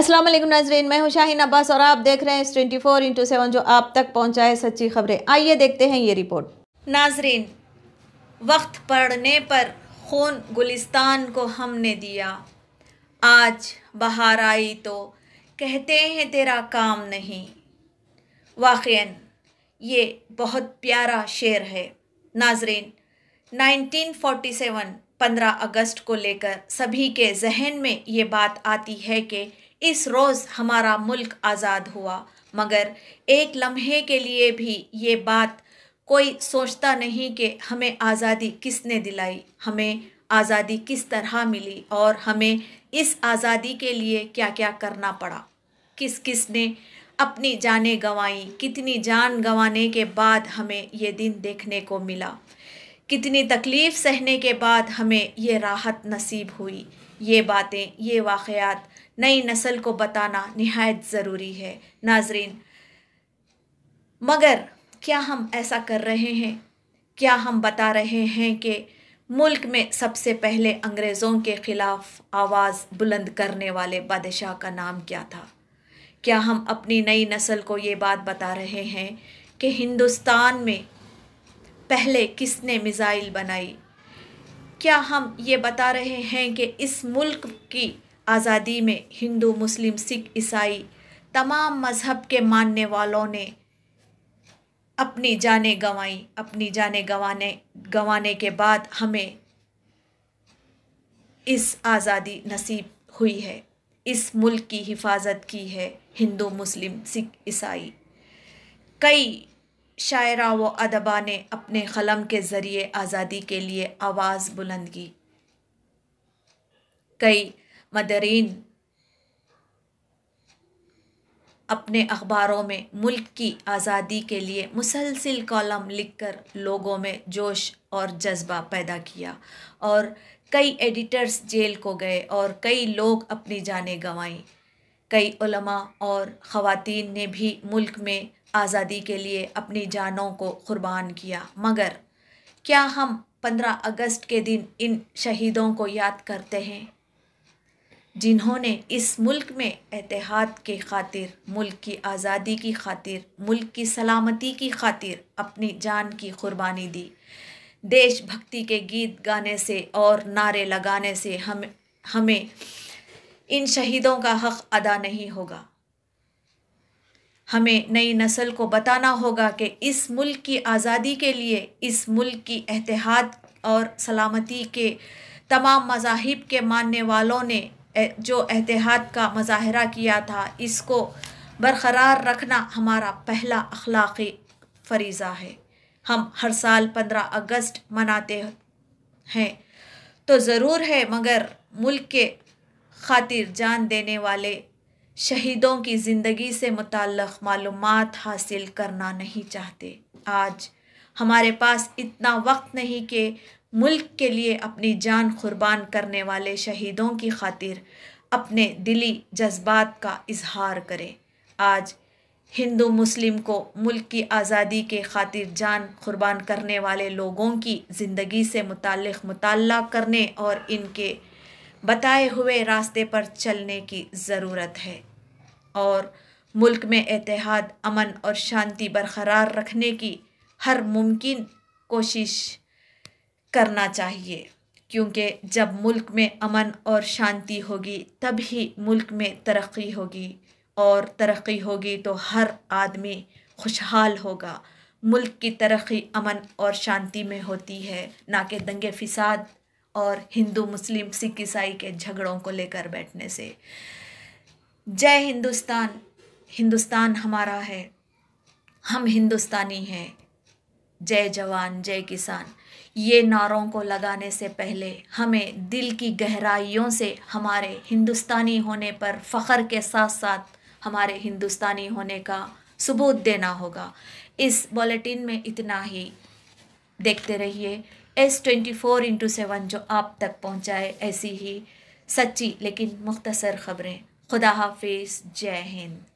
असलम नाजरीन मैं हूं अब्बास और आप देख रहे हैं ट्वेंटी फोर इंटू सेवन जो आप तक पहुंचा है सच्ची खबरें आइए देखते हैं ये रिपोर्ट नाजरीन वक्त पड़ने पर खून गुलिस्तान को हमने दिया आज बाहर आई तो कहते हैं तेरा काम नहीं वाक़न ये बहुत प्यारा शेर है नाजरीन 1947 पंद्रह अगस्त को लेकर सभी के जहन में ये बात आती है कि इस रोज़ हमारा मुल्क आज़ाद हुआ मगर एक लम्हे के लिए भी ये बात कोई सोचता नहीं कि हमें आज़ादी किसने दिलाई हमें आज़ादी किस तरह मिली और हमें इस आज़ादी के लिए क्या क्या करना पड़ा किस किस ने अपनी जानें गंवाई कितनी जान गंवाने के बाद हमें ये दिन देखने को मिला कितनी तकलीफ़ सहने के बाद हमें ये राहत नसीब हुई ये बातें ये वाक़ात नई नस्ल को बताना नहायत ज़रूरी है नाजरीन मगर क्या हम ऐसा कर रहे हैं क्या हम बता रहे हैं कि मुल्क में सबसे पहले अंग्रेज़ों के ख़िलाफ़ आवाज़ बुलंद करने वाले बादशाह का नाम क्या था क्या हम अपनी नई नस्ल को ये बात बता रहे हैं कि हिंदुस्तान में पहले किसने मिज़ाइल बनाई क्या हम ये बता रहे हैं कि इस मुल्क की आज़ादी में हिंदू मुस्लिम सिख ईसाई तमाम मज़हब के मानने वालों ने अपनी जाने गंवाई अपनी जानें गंवाने गंवाने के बाद हमें इस आज़ादी नसीब हुई है इस मुल्क की हिफाजत की है हिंदू मुस्लिम सिख ईसाई कई शायरा व अदबा ने अपने कलम के ज़रिए आज़ादी के लिए आवाज़ बुलंद की कई मदरीन अपने अखबारों में मुल्क की आज़ादी के लिए मुसलसिल कॉलम लिखकर लोगों में जोश और जज्बा पैदा किया और कई एडिटर्स जेल को गए और कई लोग अपनी जानें गंवाईं कई उलमा और ख़वातीन ने भी मुल्क में आज़ादी के लिए अपनी जानों को कुर्बान किया मगर क्या हम पंद्रह अगस्त के दिन इन शहीदों को याद करते हैं जिन्होंने इस मुल्क में एतिहाद के खातिर मुल्क की आज़ादी की खातिर मुल्क की सलामती की खातिर अपनी जान की कुर्बानी दी देशभक्ति के गीत गाने से और नारे लगाने से हम हमें इन शहीदों का हक़ अदा नहीं होगा हमें नई नस्ल को बताना होगा कि इस मुल्क की आज़ादी के लिए इस मुल्क की एतिहाद और सलामती के तमाम मजाहिब के मानने वालों ने जो एहतियात का मज़ाहरा किया था इसको बरकरार रखना हमारा पहला अखलाक़ी फरीज़ा है हम हर साल पंद्रह अगस्त मनाते हैं तो ज़रूर है मगर मुल्क के खातिर जान देने वाले शहीदों की ज़िंदगी से मुतल मालूम हासिल करना नहीं चाहते आज हमारे पास इतना वक्त नहीं कि मुल्क के लिए अपनी जान कुर्बान करने वाले शहीदों की खातिर अपने दिली जज्बात का इजहार करें आज हिंदू मुस्लिम को मुल्क की आज़ादी के खातिर जान कुर्बान करने वाले लोगों की ज़िंदगी से मुतक़ मुताल करने और इनके बताए हुए रास्ते पर चलने की ज़रूरत है और मुल्क में एतिहाद अमन और शांति बरकरार रखने की हर मुमकिन कोशिश करना चाहिए क्योंकि जब मुल्क में अमन और शांति होगी तभी मुल्क में तरक्की होगी और तरक्की होगी तो हर आदमी खुशहाल होगा मुल्क की तरक्की अमन और शांति में होती है ना कि दंगे फिसाद और हिंदू मुस्लिम सिख ईसाई के झगड़ों को लेकर बैठने से जय हिंदुस्तान हिंदुस्तान हमारा है हम हिंदुस्तानी हैं जय जवान जय किसान ये नारों को लगाने से पहले हमें दिल की गहराइयों से हमारे हिंदुस्तानी होने पर फ़ख्र के साथ साथ हमारे हिंदुस्तानी होने का सबूत देना होगा इस बुलेटिन में इतना ही देखते रहिए S twenty four into seven जो आप तक पहुँचाए ऐसी ही सच्ची लेकिन मुख्तसर ख़बरें खुदा हाफिज़ जय हिंद